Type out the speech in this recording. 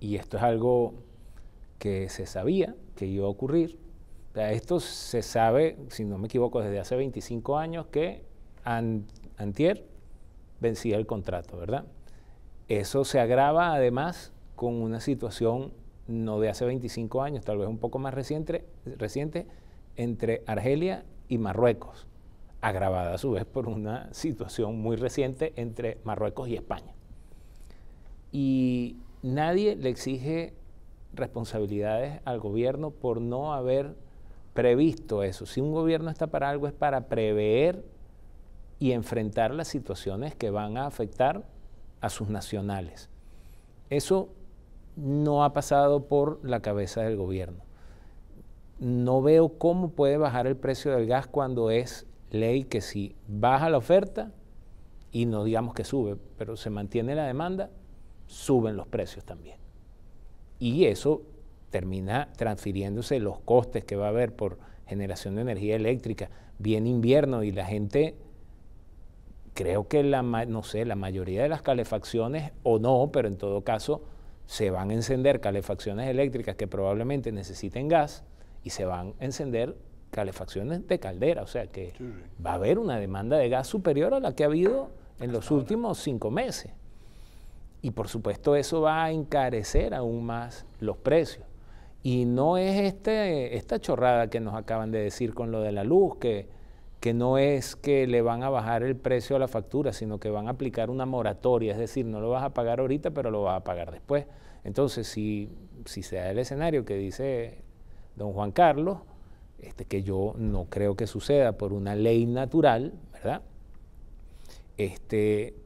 y esto es algo que se sabía que iba a ocurrir. esto se sabe, si no me equivoco, desde hace 25 años que Antier vencía el contrato, ¿verdad? Eso se agrava además con una situación no de hace 25 años, tal vez un poco más reciente, reciente entre Argelia y Marruecos, agravada a su vez por una situación muy reciente entre Marruecos y España. Y nadie le exige responsabilidades al gobierno por no haber previsto eso. Si un gobierno está para algo es para prever y enfrentar las situaciones que van a afectar a sus nacionales. Eso no ha pasado por la cabeza del gobierno. No veo cómo puede bajar el precio del gas cuando es ley que si baja la oferta, y no digamos que sube, pero se mantiene la demanda, suben los precios también. Y eso termina transfiriéndose los costes que va a haber por generación de energía eléctrica. Viene invierno y la gente, creo que la, no sé, la mayoría de las calefacciones, o no, pero en todo caso, se van a encender calefacciones eléctricas que probablemente necesiten gas y se van a encender calefacciones de caldera. O sea que va a haber una demanda de gas superior a la que ha habido en los últimos cinco meses. Y por supuesto eso va a encarecer aún más los precios. Y no es este, esta chorrada que nos acaban de decir con lo de la luz, que, que no es que le van a bajar el precio a la factura, sino que van a aplicar una moratoria, es decir, no lo vas a pagar ahorita, pero lo vas a pagar después. Entonces, si, si se da el escenario que dice don Juan Carlos, este, que yo no creo que suceda por una ley natural, ¿verdad? Este,